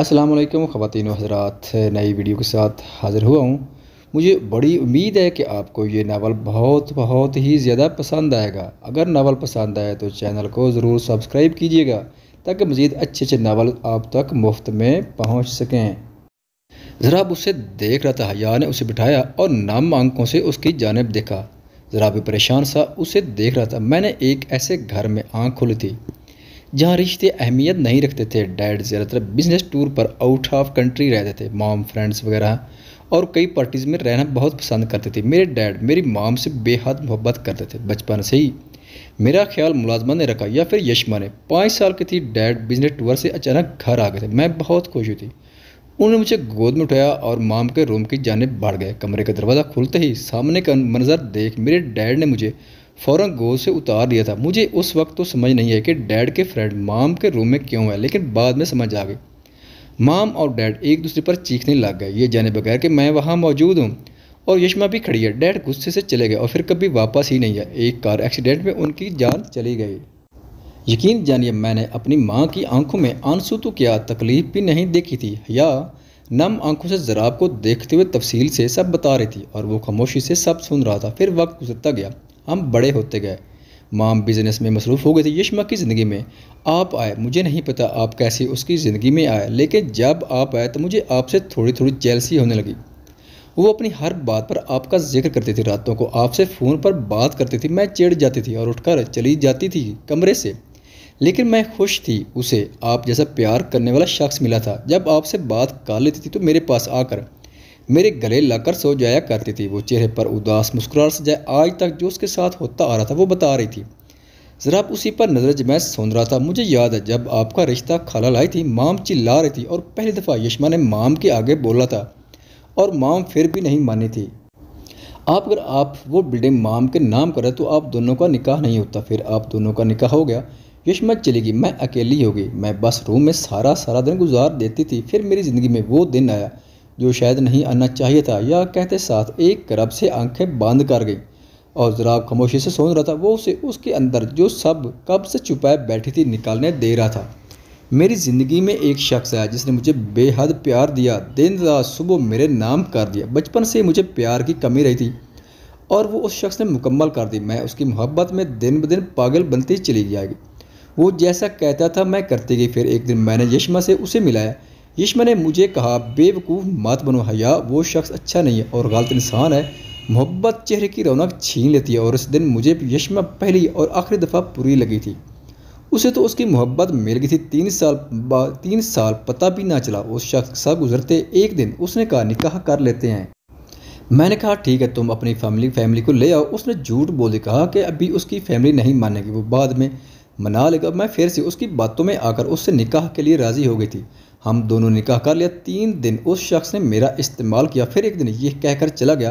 असलम ख़वान हजरात नई वीडियो के साथ हाज़िर हुआ हूँ मुझे बड़ी उम्मीद है कि आपको ये नावल बहुत बहुत ही ज़्यादा पसंद आएगा अगर नावल पसंद आए तो चैनल को ज़रूर सब्सक्राइब कीजिएगा ताकि मज़ीद अच्छे अच्छे नावल आप तक मुफ्त में पहुँच सकें ज़राब उसे देख रहा था हया ने उसे बिठाया और नम आंखों से उसकी जानब देखा ज़रा भी परेशान सा उसे देख रहा था मैंने एक ऐसे घर में आँख खोली थी जहाँ रिश्ते अहमियत नहीं रखते थे डैड ज़्यादातर बिजनेस टूर पर आउट ऑफ कंट्री रहते थे मॉम फ्रेंड्स वगैरह और कई पार्टीज़ में रहना बहुत पसंद करते थे मेरे डैड मेरी मॉम से बेहद मोहब्बत करते थे बचपन से ही मेरा ख्याल मुलाजमा ने रखा या फिर यशमा ने पाँच साल की थी डैड बिजनेस टूर से अचानक घर आ गए थे मैं बहुत खुश हुई थी उन्होंने मुझे गोद में उठाया और माम के रूम की जानब बढ़ गए कमरे का दरवाज़ा खुलते ही सामने का मंजर देख मेरे डैड ने मुझे फ़ौर गोद से उतार दिया था मुझे उस वक्त तो समझ नहीं है कि डैड के फ्रेंड माम के रूम में क्यों है लेकिन बाद में समझ आ गई माम और डैड एक दूसरे पर चीखने लग गए ये जाने बगैर कि मैं वहाँ मौजूद हूँ और यशमा भी खड़ी है डैड गुस्से से चले गए और फिर कभी वापस ही नहीं आए एक कार एक्सीडेंट में उनकी जान चली गई यकीन जानिए मैंने अपनी माँ की आंखों में आंसू तो क्या तकलीफ भी नहीं देखी थी या नम आंखों से जराब को देखते हुए तफसील से सब बता रही थी और वो खामोशी से सब सुन रहा था फिर वक्त गुजरता गया हम बड़े होते गए माम बिजनेस में मसरूफ़ हो गए थे यशमा की ज़िंदगी में आप आए मुझे नहीं पता आप कैसे उसकी ज़िंदगी में आए लेकिन जब आप आए तो मुझे आपसे थोड़ी थोड़ी जेलसी होने लगी वो अपनी हर बात पर आपका जिक्र करती थी रातों को आपसे फ़ोन पर बात करती थी मैं चिड़ जाती थी और उठकर चली जाती थी कमरे से लेकिन मैं खुश थी उसे आप जैसा प्यार करने वाला शख्स मिला था जब आपसे बात कर लेती थी तो मेरे पास आकर मेरे गले लाकर सो जाया करती थी वो चेहरे पर उदास मुस्कुराहट सजाए आज तक जो उसके साथ होता आ रहा था वो बता रही थी ज़रा आप उसी पर नजर जमैत सुन रहा था मुझे याद है जब आपका रिश्ता खाला लाई थी माम चिल्ला रही थी और पहली दफ़ा यशमा ने माम के आगे बोला था और माम फिर भी नहीं मानी थी आप अगर आप वो बिल्डिंग माम के नाम करें तो आप दोनों का निकाह नहीं होता फिर आप दोनों का निकाह हो गया यशमा चली गई मैं अकेली हो गई मैं बस रूम में सारा सारा दिन गुजार देती थी फिर मेरी ज़िंदगी में वो दिन आया जो शायद नहीं आना चाहिए था या कहते साथ एक रब से आंखें बंद कर गई और जराब खामोशी से सोच रहा था वो उसे उसके अंदर जो सब कब से छुपाए बैठी थी निकालने दे रहा था मेरी ज़िंदगी में एक शख्स आया जिसने मुझे बेहद प्यार दिया दिन रात सुबह मेरे नाम कर दिया बचपन से मुझे प्यार की कमी रही थी और वो उस शख्स ने मुकम्मल कर दी मैं उसकी मोहब्बत में दिन ब दिन पागल बनती चली जाएगी वो जैसा कहता था मैं करती गई फिर एक दिन मैंने यशमा से उसे मिलाया यशमा ने मुझे कहा बेवकूफ़ मत बनो हया वो शख्स अच्छा नहीं है और गलत इंसान है मोहब्बत चेहरे की रौनक छीन लेती है और उस दिन मुझे यशमा पहली और आखिरी दफ़ा पूरी लगी थी उसे तो उसकी मोहब्बत मिल गई थी तीन साल बाद तीन साल पता भी ना चला उस शख्स के साथ गुजरते एक दिन उसने कहा निकाह कर लेते हैं मैंने कहा ठीक है तुम अपनी फैमिली फैमिली को ले आओ उसने झूठ बोले कहा कि अभी उसकी फैमिली नहीं मानेगी वो बाद में मना लेगा मैं फिर से उसकी बातों में आकर उससे निकाह के लिए राज़ी हो गई थी हम दोनों ने निकाह कर लिया तीन दिन उस शख्स ने मेरा इस्तेमाल किया फिर एक दिन ये कहकर चला गया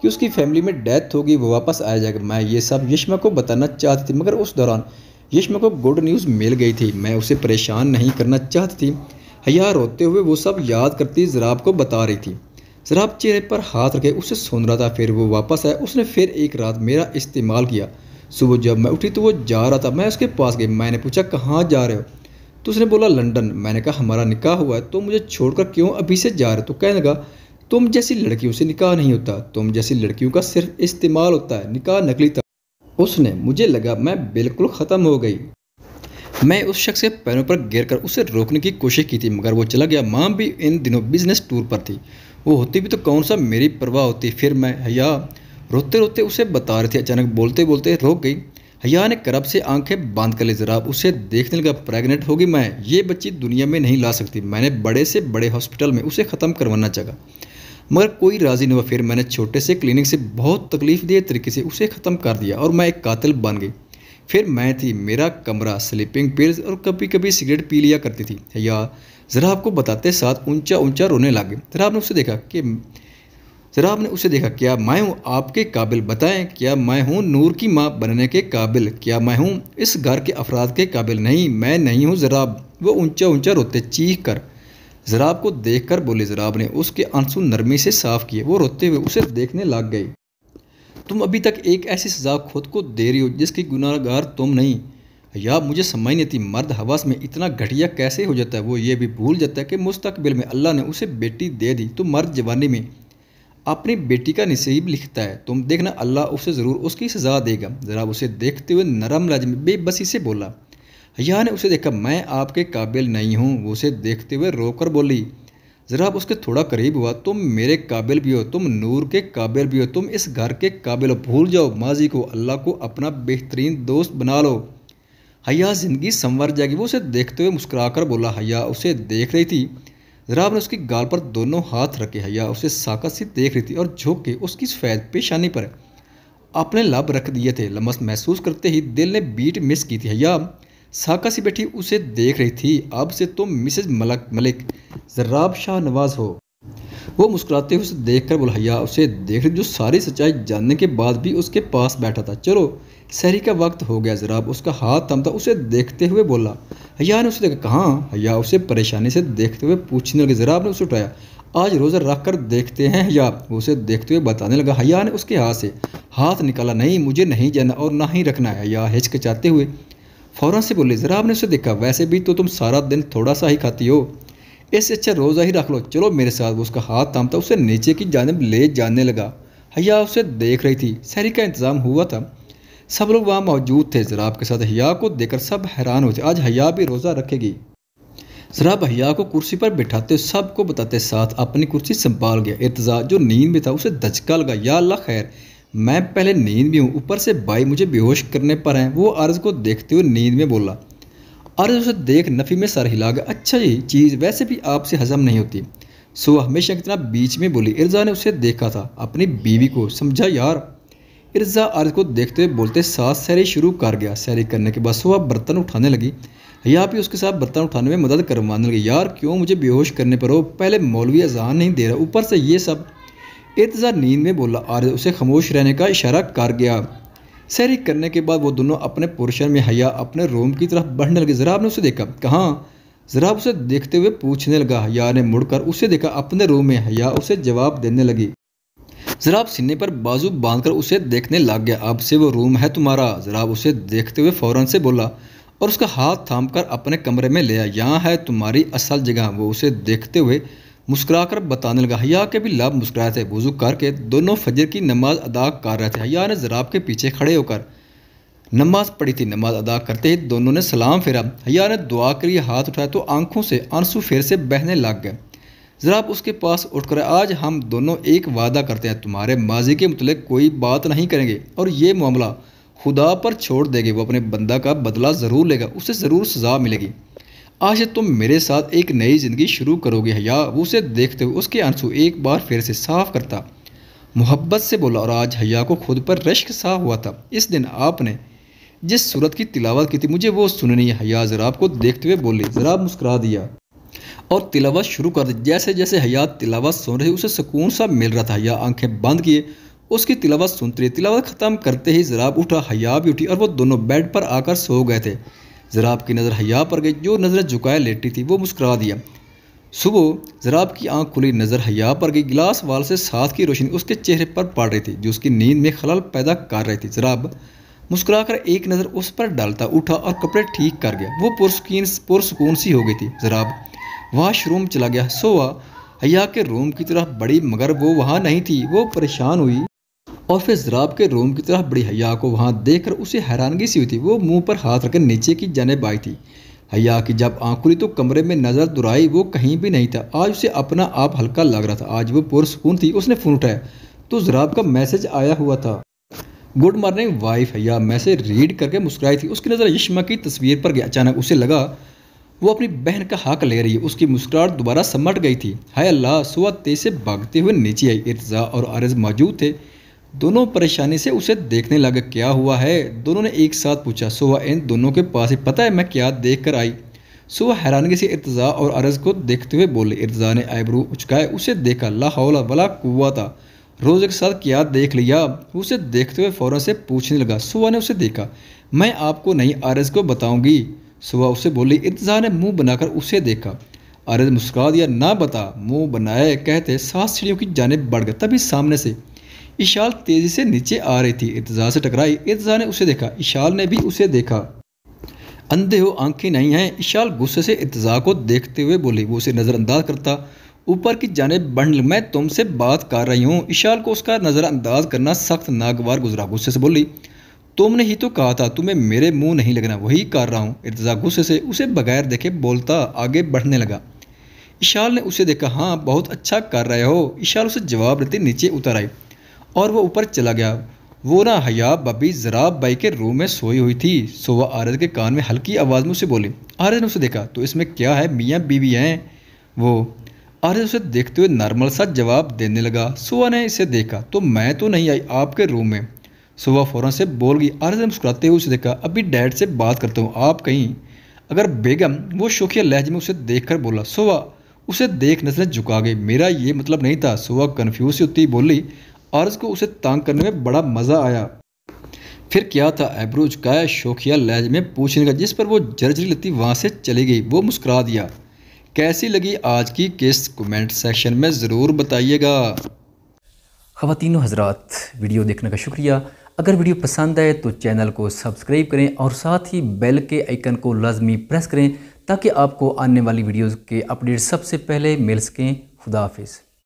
कि उसकी फैमिली में डेथ होगी वो वापस आ जाएगा मैं ये सब यशमा को बताना चाहती थी मगर उस दौरान यशमा को गुड न्यूज़ मिल गई थी मैं उसे परेशान नहीं करना चाहती थी हया रोते हुए वो सब याद करती जराब को बता रही थी जराब चेहरे पर हाथ रखे उसे सुन रहा था फिर वो वापस आया उसने फिर एक रात मेरा इस्तेमाल किया सुबह जब मैं उठी तो वो जा रहा था मैं उसके पास गई मैंने पूछा कहाँ जा रहे हो तो उसने बोला लंदन मैंने कहा हमारा निकाह हुआ है तो मुझे छोड़कर क्यों अभी से जा रहे तो कहने लगा तुम जैसी लड़कियों से निकाह नहीं होता तुम जैसी लड़कियों का सिर्फ इस्तेमाल होता है निकाह नकली था उसने मुझे लगा मैं बिल्कुल ख़त्म हो गई मैं उस शख्स के पैरों पर गिर कर उसे रोकने की कोशिश की थी मगर वो चला गया माँ भी इन दिनों बिजनेस टूर पर थी वो होती भी तो कौन सा मेरी परवाह होती फिर मैं या रोते रोते उसे बता रही थी अचानक बोलते बोलते रोक गई हया ने करब से आंखें बांध कर ली जरा उसे देखने लगा प्रेग्नेंट होगी मैं ये बच्ची दुनिया में नहीं ला सकती मैंने बड़े से बड़े हॉस्पिटल में उसे ख़त्म करवाना चाहा मगर कोई राज़ी नहीं हुआ फिर मैंने छोटे से क्लिनिक से बहुत तकलीफ दिए तरीके से उसे ख़त्म कर दिया और मैं एक कातिल बन गई फिर मैं थी मेरा कमरा स्लीपिंग पिल्स और कभी कभी सिगरेट पी लिया करती थी या ज़रा आपको बताते साथ ऊंचा ऊंचा रोने लगे जरा आपने उसे देखा कि जरा आपने उसे देखा क्या मैं हूँ आपके काबिल बताएं क्या मैं हूँ नूर की माँ बनने के काबिल क्या मैं हूँ इस घर के अफराद के काबिल नहीं मैं नहीं हूँ जराब वो ऊंचा ऊंचा रोते चीख कर जराब को देख कर बोले जराब ने उसके आंसू नरमी से साफ किए वो रोते हुए उसे देखने लग गई तुम अभी तक एक ऐसी सजा खुद को दे रही हो जिसकी गुनागार तुम नहीं या मुझे समझ नहीं थी मर्द हवास में इतना घटिया कैसे हो जाता है वो ये भी भूल जाता है कि मुस्तकबिल में अल्लाह ने उसे बेटी दे दी तो मर्द जवानी में अपनी बेटी का नसीब लिखता है तुम देखना अल्लाह उसे ज़रूर उसकी सज़ा देगा ज़रा उसे देखते हुए नरम लज बेबसी से बोला हया ने उसे देखा मैं आपके काबिल नहीं हूँ वो उसे देखते हुए रोकर बोली ज़रा आप उसके थोड़ा करीब हुआ तुम मेरे काबिल भी हो तुम नूर के काबिल भी हो तुम इस घर के काबिल हो भूल जाओ माजी को अल्लाह को अपना बेहतरीन दोस्त बना लो हया ज़िंदगी संवर जाएगी वो उसे देखते हुए मुस्कुरा कर बोला हया उसे देख रही थी राम ने उसकी गाल पर दोनों हाथ रखे हया उसे साकत सी देख रही थी और झोंक के उसकी सफ़ेद पेशानी पर अपने लब रख दिए थे लमस महसूस करते ही दिल ने बीट मिस की थी हया साका सी बैठी उसे देख रही थी अब से तो मिसेज मलक मलिक जराब शाह नवाज हो वो मुस्कुराते हुए उसे देख कर हया उसे देख रही जो सारी सच्चाई जानने के बाद भी उसके पास बैठा था चलो सहरी का वक्त हो गया जराब उसका हाथ थमता उसे देखते हुए बोला हया ने उसे देखा कहाँ हया उसे परेशानी से देखते हुए पूछने लगे जराब ने उसे उठाया आज रोज़ा रख कर देखते हैं हया वो उसे देखते हुए बताने लगा हया ने उसके हाथ से हाथ निकाला नहीं मुझे नहीं जाना और ना ही रखना है या हिचकिचाते हुए फ़ौरन से बोले जराब ने उसे देखा वैसे भी तो तुम सारा दिन थोड़ा सा ही खाती हो इससे अच्छा रोज़ा ही रख लो चलो मेरे साथ उसका हाथ थामता उसे नीचे की जानब ले जाने लगा हया उसे देख रही थी सहरी का इंतज़ाम हुआ था सब लोग वहाँ मौजूद थे जराब के साथ हया को देखकर सब हैरान होते आज हया भी रोज़ा रखेगी जराब हया को कुर्सी पर बिठाते सबको बताते साथ अपनी कुर्सी संभाल गया इर्तजा जो नींद में था उसे धचका लगा या अल्लाह खैर मैं पहले नींद में हूँ ऊपर से भाई मुझे बेहोश करने पर हैं वो अर्ज को देखते हुए नींद में बोला अर्ज उसे देख नफ़ी में सर हिला गया अच्छा ये चीज़ वैसे भी आपसे हजम नहीं होती सुबह हमेशा कितना बीच में बोली इर्जा ने उसे देखा था अपनी बीवी को समझा यार इर्जा अर्ज को देखते बोलते साथ सैरी शुरू कर गया सैरी करने के बाद सुबह बर्तन उठाने लगी या भी उसके साथ बर्तन उठाने में मदद करवाने लगी यार क्यों मुझे बेहोश करने पर हो पहले मौलवी अजान नहीं दे रहा ऊपर से ये सब इर्तजा नींद में बोला आर्य उसे खामोश रहने का इशारा कर गया सैरी करने के बाद वो दोनों अपने पोर्शन में हया अपने रूम की तरफ बढ़ने लगे जराब ने उसे देखा कहाँ जराब उसे देखते हुए पूछने लगा हया ने मुड़कर उसे देखा अपने रूम में हया उसे जवाब देने लगी जराब सीने पर बाजू बांधकर उसे देखने लग गया अब से वो रूम है तुम्हारा जराब उसे देखते हुए फ़ौरन से बोला और उसका हाथ थाम कर अपने कमरे में ले आया यहाँ है तुम्हारी असल जगह वो उसे देखते हुए मुस्कुरा कर बताने लगा हया के भी लाभ मुस्कुराए थे वजू करके दोनों फजर की नमाज अदा कर रहे थे हया ने जराब के पीछे खड़े होकर नमाज पढ़ी थी नमाज अदा करते ही दोनों ने सलाम फेरा हया ने दुआ लिए हाथ उठाया तो आंखों से आंसू फेर से बहने लग गए ज़रा आप उसके पास उठ कर आज हम दोनों एक वादा करते हैं तुम्हारे माजी के मतलब कोई बात नहीं करेंगे और ये मामला खुदा पर छोड़ देंगे वो अपने बंदा का बदला ज़रूर लेगा उसे ज़रूर सज़ा मिलेगी आज तुम मेरे साथ एक नई ज़िंदगी शुरू करोगे हया उसे देखते हुए उसके आंसू एक बार फिर से साफ करता मोहब्बत से बोला और आज हया को खुद पर रश्क सा हुआ था इस दिन आपने जिस सूरत की तिलावत की थी मुझे वो सुननी है हया ज़रा को देखते हुए बोली ज़रा मुस्करा दिया और तिलावत शुरू कर दी जैसे जैसे हयात तिलावत सुन रही उसे सुकून सा मिल रहा था या आंखें बंद किए उसकी तिलावत सुनती रही तिलावत ख़त्म करते ही जराब उठा हया भी उठी और वो दोनों बेड पर आकर सो गए थे जराब की नज़र हया पर गई जो नज़रें झुकाए लेटी थी वो मुस्करा दिया सुबह जराब की आंख खुली नज़र हया पर गई गिलास वाल से साथ की रोशनी उसके चेहरे पर पड़ रही थी जो उसकी नींद में खलल पैदा कर रही थी जराब मुस्कुराकर एक नज़र उस पर डालता उठा और कपड़े ठीक कर गया वो पुरस्किन पुरसकून सी हो गई थी जराब वॉशरूम चला गया सोवा हया के रूम की तरफ बड़ी मगर वो वहाँ नहीं थी वो परेशान हुई और फिर जराब के रूम की तरफ बड़ी हया को वहाँ देख कर उसे हैरानगी सी हुई थी वो मुँह पर हाथ रखकर नीचे की जाने आई थी हया की जब आँख खुली तो कमरे में नज़र दुराई वो कहीं भी नहीं था आज उसे अपना आप हल्का लग रहा था आज वो पुरसकून थी उसने फ़ोन उठाया तो जराब का मैसेज आया हुआ था good morning wife Haya message read करके मुस्कुराई थी उसकी नज़र यशमा की तस्वीर पर गया अचानक उसे लगा वो अपनी बहन का हक ले रही उसकी मुस्कुराहट दोबारा समट गई थी हाय अल्लाह सुबह तेज से भागते हुए नीचे आई इर्जा और आरज मौजूद थे दोनों परेशानी से उसे देखने लगा क्या हुआ है दोनों ने एक साथ पूछा सुबह इन दोनों के पास ही पता है मैं क्या देख कर आई सुबह हैरानगी से इर्तज़ा और अरज को देखते हुए बोले इर्तज़ा ने आईब्रू उचकाए उसे देखा लाहौला हौला कुआ था रोज़ के साथ क्या देख लिया उसे देखते हुए फ़ौरन से पूछने लगा सुबह ने उसे देखा मैं आपको नहीं अरज को बताऊंगी सुबह उसे बोली इंतज़ार ने मुंह बनाकर उसे देखा अरे मुस्कुरा दिया ना बता मुंह बनाए कहते सात सीढ़ियों की जानब बढ़ गया तभी सामने से इशाल तेज़ी से नीचे आ रही थी इतजार से टकराई इतजार ने उसे देखा इशाल ने भी उसे देखा अंधे हो आंखें नहीं हैं इशाल गुस्से से इतजा को देखते हुए बोली वो उसे नज़रअंदाज करता ऊपर की जानब बढ़ मैं तुमसे बात कर रही हूँ इशाल को उसका नज़रअंदाज करना सख्त नागवार गुजरा गुस्से से बोली तुमने ही तो कहा था तुम्हें मेरे मुंह नहीं लगना वही कर रहा हूँ इर्तज़ा गुस्से से उसे बगैर देखे बोलता आगे बढ़ने लगा इशाल ने उसे देखा हाँ बहुत अच्छा कर रहे हो इशाल उसे जवाब देते नीचे उतर आई और वह ऊपर चला गया वो ना हया बबी जराब बाई के रूम में सोई हुई थी सो वह आरज के कान में हल्की आवाज़ में उसे बोली आरज ने उसे देखा तो इसमें क्या है मियाँ बीवी हैं वो आरज उसे देखते हुए नॉर्मल सा जवाब देने लगा सोवा ने इसे देखा तो मैं तो नहीं आई आपके रूम में सुबह फ़ौरन से बोल गई आरज ने मुस्कुराते हुए उसे देखा अभी डैड से बात करता हूँ आप कहीं अगर बेगम वो शोखिया लहजे में उसे देख कर बोला सुबह उसे देख नजर झुका गई मेरा ये मतलब नहीं था सुबह कन्फ्यूज सी होती बोली आरज को उसे तंग करने में बड़ा मज़ा आया फिर क्या था एब्रो झुकाया शोखिया लहज में पूछने का जिस पर वो जर्जरी लती वहाँ से चली गई वो मुस्कुरा दिया कैसी लगी आज की किस कमेंट सेक्शन में ज़रूर बताइएगा ख़वान हजरात वीडियो देखने का शुक्रिया अगर वीडियो पसंद आए तो चैनल को सब्सक्राइब करें और साथ ही बेल के आइकन को लाजमी प्रेस करें ताकि आपको आने वाली वीडियोज़ के अपडेट सबसे पहले मिल सकें खुदाफिज़